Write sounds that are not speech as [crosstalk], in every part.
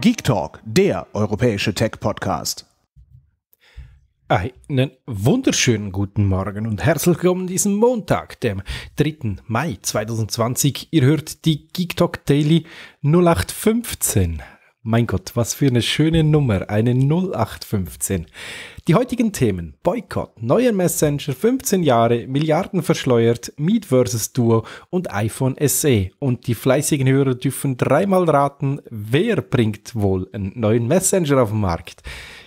Geek Talk, der europäische Tech-Podcast. Einen wunderschönen guten Morgen und herzlich willkommen an diesem Montag, dem 3. Mai 2020. Ihr hört die Geek Talk Daily 0815 mein Gott, was für eine schöne Nummer, eine 0815. Die heutigen Themen: Boykott, neuer Messenger, 15 Jahre, Milliarden verschleuert, Meet vs. Duo und iPhone SE. Und die fleißigen Hörer dürfen dreimal raten, wer bringt wohl einen neuen Messenger auf den Markt.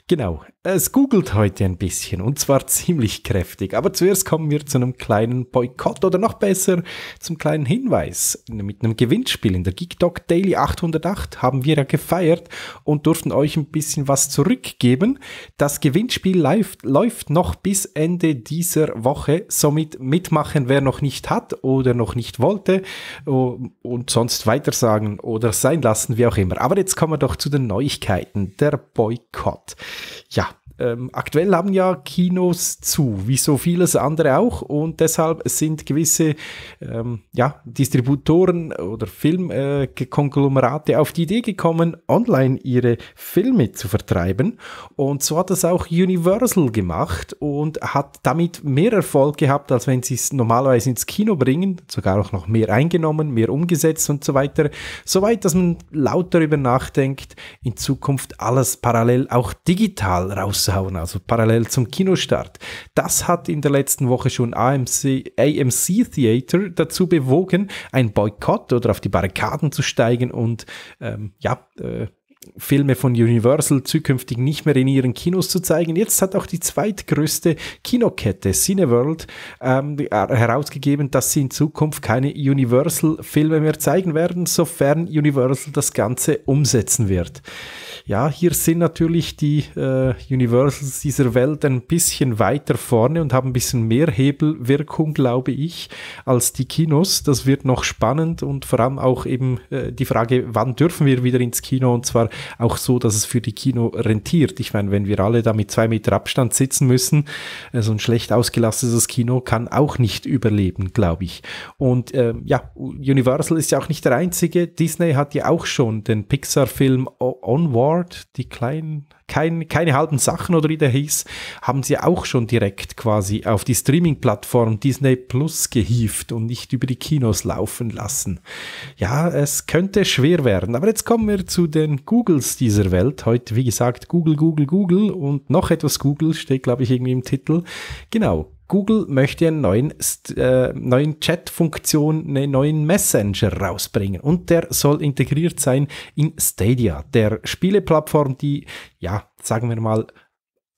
Genau, es googelt heute ein bisschen und zwar ziemlich kräftig. Aber zuerst kommen wir zu einem kleinen Boykott oder noch besser zum kleinen Hinweis. Mit einem Gewinnspiel in der GeekDog Daily 808 haben wir ja gefeiert und durften euch ein bisschen was zurückgeben. Das Gewinnspiel läuft, läuft noch bis Ende dieser Woche. Somit mitmachen, wer noch nicht hat oder noch nicht wollte äh, und sonst weitersagen oder sein lassen, wie auch immer. Aber jetzt kommen wir doch zu den Neuigkeiten. Der Boykott ja, ähm, aktuell haben ja Kinos zu, wie so vieles andere auch, und deshalb sind gewisse ähm, ja, Distributoren oder Filmkonglomerate äh, auf die Idee gekommen, online ihre Filme zu vertreiben. Und so hat das auch Universal gemacht und hat damit mehr Erfolg gehabt, als wenn sie es normalerweise ins Kino bringen, sogar auch noch mehr eingenommen, mehr umgesetzt und so weiter. Soweit, dass man laut darüber nachdenkt, in Zukunft alles parallel auch digital raus raushauen, also parallel zum Kinostart. Das hat in der letzten Woche schon AMC, AMC Theater dazu bewogen, einen Boykott oder auf die Barrikaden zu steigen und ähm, ja, äh, Filme von Universal zukünftig nicht mehr in ihren Kinos zu zeigen. Jetzt hat auch die zweitgrößte Kinokette Cineworld ähm, äh, herausgegeben, dass sie in Zukunft keine Universal-Filme mehr zeigen werden, sofern Universal das Ganze umsetzen wird ja, hier sind natürlich die äh, Universals dieser Welt ein bisschen weiter vorne und haben ein bisschen mehr Hebelwirkung, glaube ich, als die Kinos. Das wird noch spannend und vor allem auch eben äh, die Frage, wann dürfen wir wieder ins Kino und zwar auch so, dass es für die Kino rentiert. Ich meine, wenn wir alle da mit zwei Meter Abstand sitzen müssen, äh, so ein schlecht ausgelastetes Kino kann auch nicht überleben, glaube ich. Und äh, ja, Universal ist ja auch nicht der einzige. Disney hat ja auch schon den Pixar-Film Onward Card, die kleinen, kein, keine halben Sachen oder wie der hieß, haben sie auch schon direkt quasi auf die Streaming-Plattform Disney Plus gehieft und nicht über die Kinos laufen lassen. Ja, es könnte schwer werden. Aber jetzt kommen wir zu den Googles dieser Welt. Heute, wie gesagt, Google, Google, Google und noch etwas Google steht, glaube ich, irgendwie im Titel. Genau. Google möchte einen neuen, äh, neuen Chat-Funktion, einen neuen Messenger rausbringen und der soll integriert sein in Stadia, der Spieleplattform, die, ja, sagen wir mal,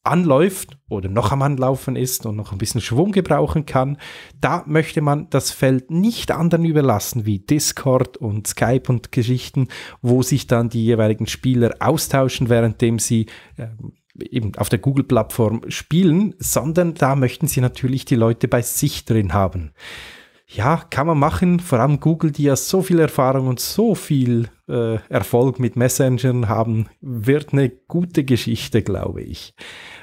anläuft oder noch am Anlaufen ist und noch ein bisschen Schwung gebrauchen kann, da möchte man das Feld nicht anderen überlassen wie Discord und Skype und Geschichten, wo sich dann die jeweiligen Spieler austauschen, währenddem sie äh, eben auf der Google-Plattform spielen, sondern da möchten sie natürlich die Leute bei sich drin haben. Ja, kann man machen, vor allem Google, die ja so viel Erfahrung und so viel äh, Erfolg mit Messengern haben, wird eine gute Geschichte, glaube ich.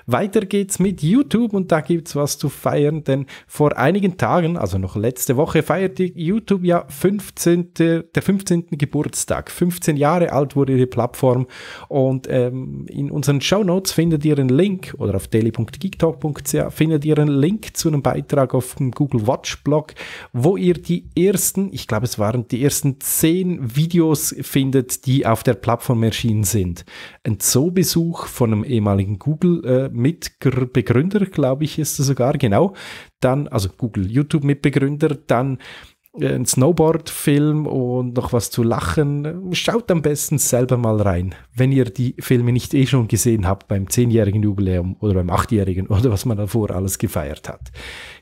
Weiter geht's mit YouTube und da gibt's was zu feiern, denn vor einigen Tagen, also noch letzte Woche, feierte YouTube ja 15. der 15. Geburtstag. 15 Jahre alt wurde die Plattform und ähm, in unseren Show Notes findet ihr einen Link oder auf daily.geektalk.ca findet ihr einen Link zu einem Beitrag auf dem Google Watch Blog, wo ihr die ersten, ich glaube es waren die ersten 10 Videos findet, die auf der Plattform erschienen sind. Ein Zoobesuch von einem ehemaligen Google äh, Mitbegründer, glaube ich, ist er sogar, genau. Dann, also Google YouTube Mitbegründer, dann äh, ein Snowboard-Film und noch was zu lachen, schaut am besten selber mal rein, wenn ihr die Filme nicht eh schon gesehen habt beim 10-jährigen Jubiläum oder beim 8-jährigen [laughs] oder was man davor alles gefeiert hat.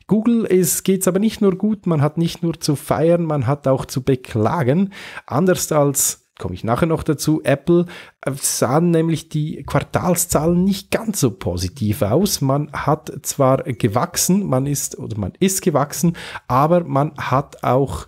Google ist, geht's aber nicht nur gut, man hat nicht nur zu feiern, man hat auch zu beklagen. Anders als komme ich nachher noch dazu, Apple äh, sahen nämlich die Quartalszahlen nicht ganz so positiv aus. Man hat zwar gewachsen, man ist oder man ist gewachsen, aber man hat auch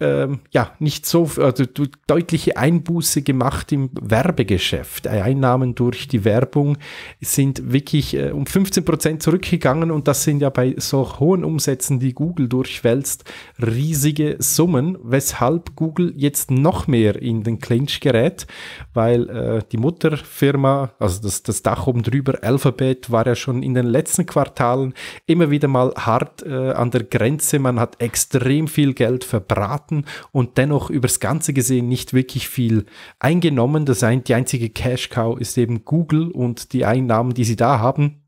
ähm, ja, nicht so, also deutliche Einbuße gemacht im Werbegeschäft. Äh, Einnahmen durch die Werbung sind wirklich äh, um 15 zurückgegangen und das sind ja bei so hohen Umsätzen, die Google durchwälzt, riesige Summen, weshalb Google jetzt noch mehr in den Clinch gerät, weil äh, die Mutterfirma, also das, das Dach oben drüber, Alphabet, war ja schon in den letzten Quartalen immer wieder mal hart äh, an der Grenze. Man hat extrem viel Geld verbraten hatten und dennoch übers Ganze gesehen nicht wirklich viel eingenommen. Das ein, die einzige Cash Cow ist eben Google und die Einnahmen, die sie da haben.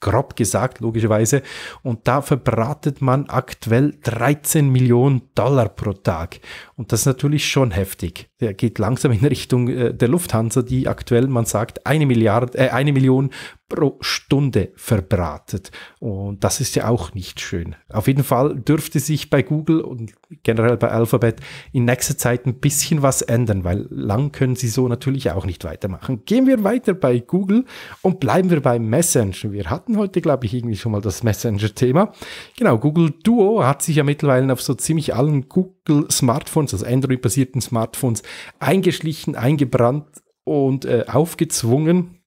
Grob gesagt, logischerweise. Und da verbratet man aktuell 13 Millionen Dollar pro Tag. Und das ist natürlich schon heftig. Der geht langsam in Richtung äh, der Lufthansa, die aktuell, man sagt, eine Milliarde, äh, eine Million pro Stunde verbratet. Und das ist ja auch nicht schön. Auf jeden Fall dürfte sich bei Google und generell bei Alphabet in nächster Zeit ein bisschen was ändern, weil lang können sie so natürlich auch nicht weitermachen. Gehen wir weiter bei Google und bleiben wir bei Messenger. Wir hatten heute, glaube ich, irgendwie schon mal das Messenger-Thema. Genau, Google Duo hat sich ja mittlerweile auf so ziemlich allen Google-Smartphones, also Android-basierten Smartphones, eingeschlichen, eingebrannt und äh, aufgezwungen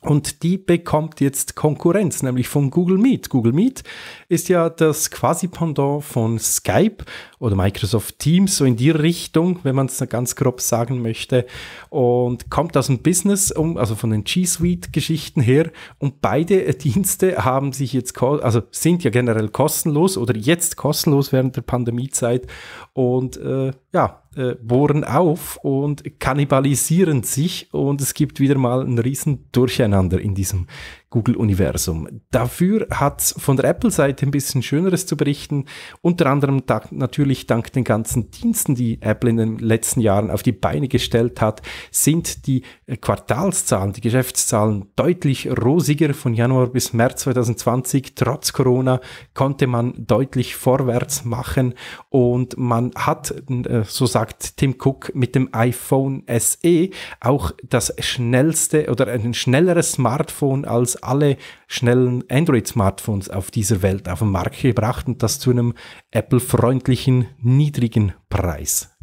und die bekommt jetzt Konkurrenz, nämlich von Google Meet. Google Meet ist ja das quasi Pendant von Skype oder Microsoft Teams, so in die Richtung, wenn man es ganz grob sagen möchte. Und kommt aus dem Business, um, also von den G Suite-Geschichten her. Und beide äh, Dienste haben sich jetzt, also sind ja generell kostenlos oder jetzt kostenlos während der Pandemiezeit. Und äh, ja, äh, bohren auf und kannibalisieren sich und es gibt wieder mal ein riesen Durcheinander in diesem Google-Universum. Dafür hat es von der Apple-Seite ein bisschen Schöneres zu berichten, unter anderem dank, natürlich dank den ganzen Diensten, die Apple in den letzten Jahren auf die Beine gestellt hat, sind die äh, Quartalszahlen, die Geschäftszahlen deutlich rosiger von Januar bis März 2020. Trotz Corona konnte man deutlich vorwärts machen und man hat, äh, so sagt Tim Cook, mit dem iPhone SE auch das schnellste oder ein schnelleres Smartphone als alle schnellen Android-Smartphones auf dieser Welt auf den Markt gebracht und das zu einem Apple-freundlichen, niedrigen Preis.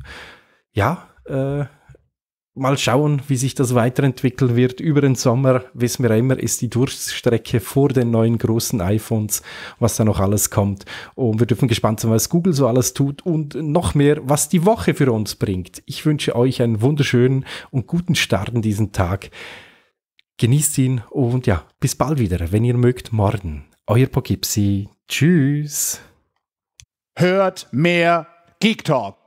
Ja, äh, mal schauen, wie sich das weiterentwickeln wird. Über den Sommer, wissen wir immer, ist die Durststrecke vor den neuen großen iPhones, was da noch alles kommt. Und wir dürfen gespannt sein, was Google so alles tut und noch mehr, was die Woche für uns bringt. Ich wünsche euch einen wunderschönen und guten Start in diesen Tag. Genießt ihn und ja, bis bald wieder, wenn ihr mögt, morgen. Euer Pogipsi. Tschüss. Hört mehr Geek Talk.